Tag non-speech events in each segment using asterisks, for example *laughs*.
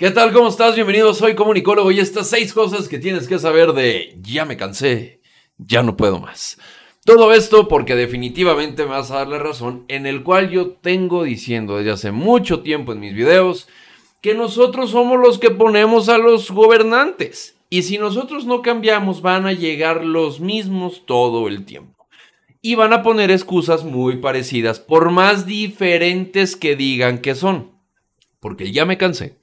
¿Qué tal? ¿Cómo estás? Bienvenidos. soy comunicólogo y estas seis cosas que tienes que saber de ya me cansé, ya no puedo más. Todo esto porque definitivamente me vas a dar la razón en el cual yo tengo diciendo desde hace mucho tiempo en mis videos que nosotros somos los que ponemos a los gobernantes y si nosotros no cambiamos van a llegar los mismos todo el tiempo y van a poner excusas muy parecidas por más diferentes que digan que son porque ya me cansé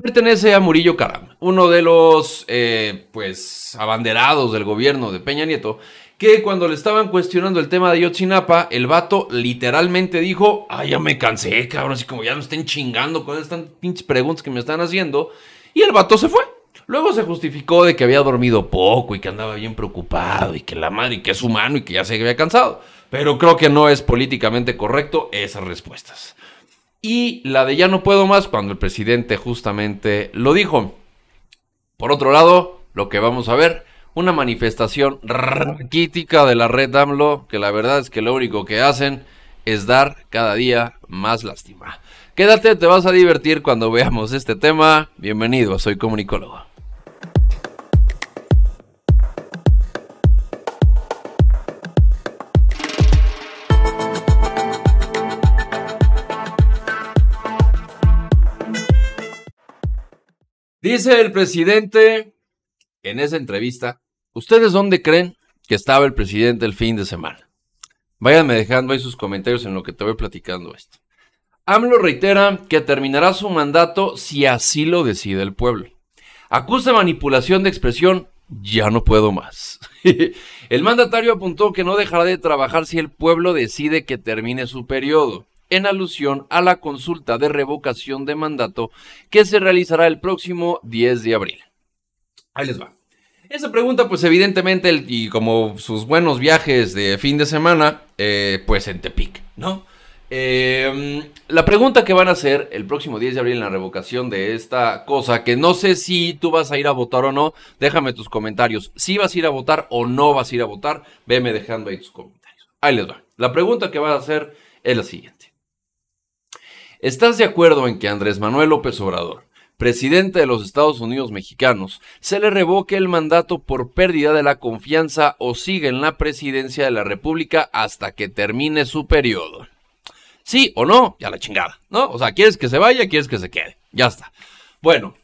pertenece a Murillo Caram, uno de los eh, pues abanderados del gobierno de Peña Nieto, que cuando le estaban cuestionando el tema de Yotzinapa, el vato literalmente dijo, ¡Ay, ya me cansé, cabrón, así como ya no estén chingando con estas pinches preguntas que me están haciendo, y el vato se fue. Luego se justificó de que había dormido poco y que andaba bien preocupado y que la madre, y que es humano y que ya se había cansado. Pero creo que no es políticamente correcto esas respuestas y la de ya no puedo más cuando el presidente justamente lo dijo. Por otro lado, lo que vamos a ver, una manifestación raquítica de la red AMLO, que la verdad es que lo único que hacen es dar cada día más lástima. Quédate, te vas a divertir cuando veamos este tema. Bienvenido, soy comunicólogo. Dice el presidente en esa entrevista, ¿ustedes dónde creen que estaba el presidente el fin de semana? Váyanme dejando ahí sus comentarios en lo que te voy platicando esto. AMLO reitera que terminará su mandato si así lo decide el pueblo. Acusa manipulación de expresión, ya no puedo más. *laughs* el mandatario apuntó que no dejará de trabajar si el pueblo decide que termine su periodo en alusión a la consulta de revocación de mandato que se realizará el próximo 10 de abril. Ahí les va. Esa pregunta, pues evidentemente, y como sus buenos viajes de fin de semana, eh, pues en Tepic, ¿no? Em, la pregunta que van a hacer el próximo 10 de abril en la revocación de esta cosa, que no sé si tú vas a ir a votar o no, déjame tus comentarios. Si vas a ir a votar o no vas a ir a votar, veme dejando ahí tus comentarios. Ahí les va. La pregunta que van a hacer es la siguiente. ¿Estás de acuerdo en que Andrés Manuel López Obrador, presidente de los Estados Unidos mexicanos, se le revoque el mandato por pérdida de la confianza o siga en la presidencia de la República hasta que termine su periodo? Sí o no, ya la chingada, ¿no? O sea, quieres que se vaya, quieres que se quede, ya está. Bueno,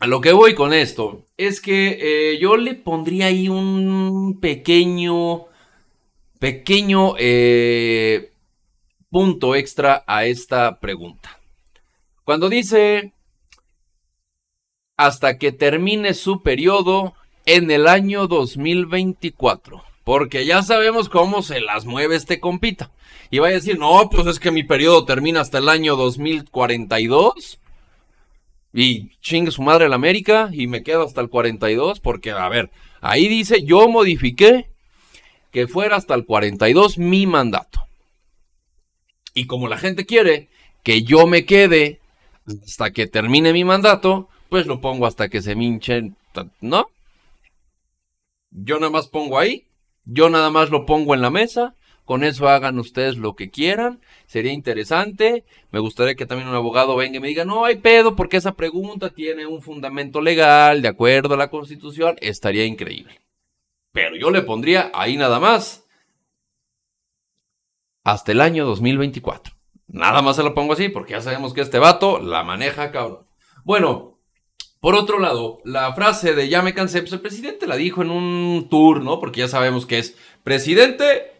a lo que voy con esto es que eh, yo le pondría ahí un pequeño, pequeño, eh, punto extra a esta pregunta. Cuando dice hasta que termine su periodo en el año 2024. Porque ya sabemos cómo se las mueve este compita. Y va a decir, no, pues es que mi periodo termina hasta el año 2042. Y chingue su madre la América y me quedo hasta el 42. Porque, a ver, ahí dice, yo modifiqué que fuera hasta el 42 mi mandato. Y como la gente quiere que yo me quede hasta que termine mi mandato, pues lo pongo hasta que se minchen, ¿no? Yo nada más pongo ahí, yo nada más lo pongo en la mesa, con eso hagan ustedes lo que quieran, sería interesante, me gustaría que también un abogado venga y me diga, no hay pedo porque esa pregunta tiene un fundamento legal, de acuerdo a la constitución, estaría increíble. Pero yo le pondría ahí nada más, hasta el año 2024. Nada más se lo pongo así porque ya sabemos que este vato la maneja cabrón. Bueno, por otro lado, la frase de ya me cansé, pues el presidente la dijo en un tour, ¿no? Porque ya sabemos que es presidente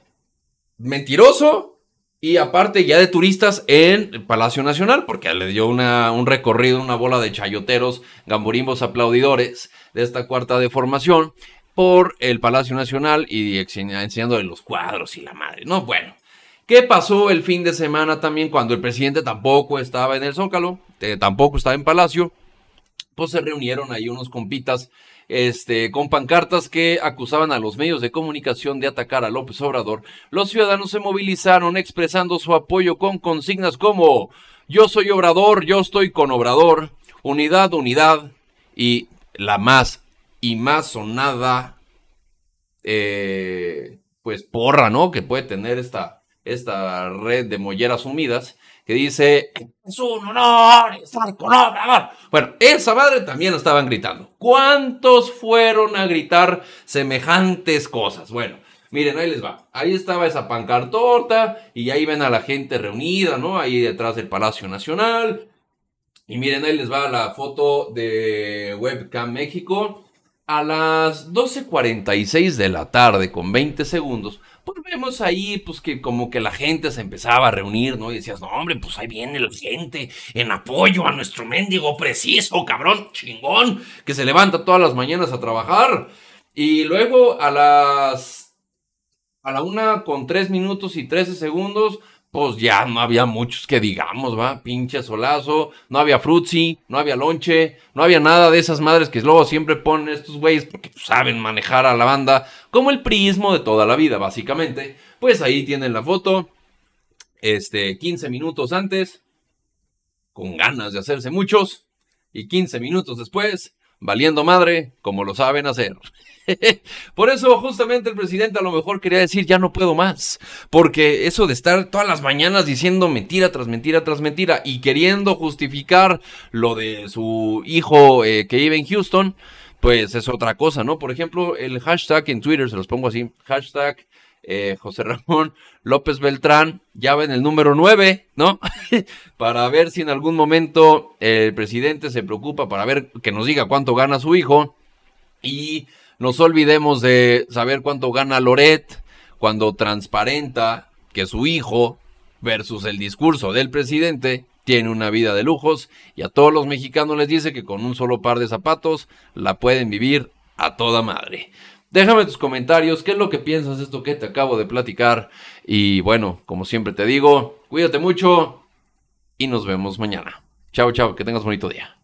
mentiroso y aparte ya de turistas en el Palacio Nacional, porque le dio una, un recorrido, una bola de chayoteros, gamburimbos aplaudidores de esta cuarta deformación por el Palacio Nacional y enseñando los cuadros y la madre, ¿no? Bueno, ¿Qué pasó el fin de semana también cuando el presidente tampoco estaba en el Zócalo, eh, tampoco estaba en Palacio? Pues se reunieron ahí unos compitas este, con pancartas que acusaban a los medios de comunicación de atacar a López Obrador. Los ciudadanos se movilizaron expresando su apoyo con consignas como yo soy Obrador, yo estoy con Obrador, unidad, unidad y la más y más sonada, eh, pues porra, ¿no? Que puede tener esta, esta red de molleras sumidas que dice, un honor estar con Bueno, esa madre también estaban gritando. ¿Cuántos fueron a gritar semejantes cosas? Bueno, miren, ahí les va. Ahí estaba esa pancartota y ahí ven a la gente reunida, ¿no? Ahí detrás del Palacio Nacional. Y miren, ahí les va la foto de Webcam México. A las 12.46 de la tarde, con 20 segundos, pues vemos ahí, pues que como que la gente se empezaba a reunir, ¿no? Y decías, no, hombre, pues ahí viene la gente en apoyo a nuestro mendigo preciso, cabrón, chingón, que se levanta todas las mañanas a trabajar. Y luego a las. A la una con tres minutos y trece segundos, pues ya no había muchos que digamos, va, pinche solazo, no había Fruzzi, no había lonche, no había nada de esas madres que luego siempre ponen estos güeyes porque saben manejar a la banda como el prismo de toda la vida, básicamente. Pues ahí tienen la foto, este, 15 minutos antes, con ganas de hacerse muchos, y 15 minutos después, valiendo madre, como lo saben hacer. *laughs* Por eso justamente el presidente a lo mejor quería decir ya no puedo más, porque eso de estar todas las mañanas diciendo mentira tras mentira tras mentira y queriendo justificar lo de su hijo eh, que vive en Houston, pues es otra cosa, ¿no? Por ejemplo, el hashtag en Twitter, se los pongo así, hashtag eh, José Ramón López Beltrán, ya ven el número 9, ¿no? *laughs* para ver si en algún momento el presidente se preocupa para ver que nos diga cuánto gana su hijo y nos olvidemos de saber cuánto gana Loret cuando transparenta que su hijo versus el discurso del presidente tiene una vida de lujos y a todos los mexicanos les dice que con un solo par de zapatos la pueden vivir a toda madre. Déjame tus comentarios, qué es lo que piensas de esto que te acabo de platicar. Y bueno, como siempre te digo, cuídate mucho y nos vemos mañana. Chao, chao, que tengas bonito día.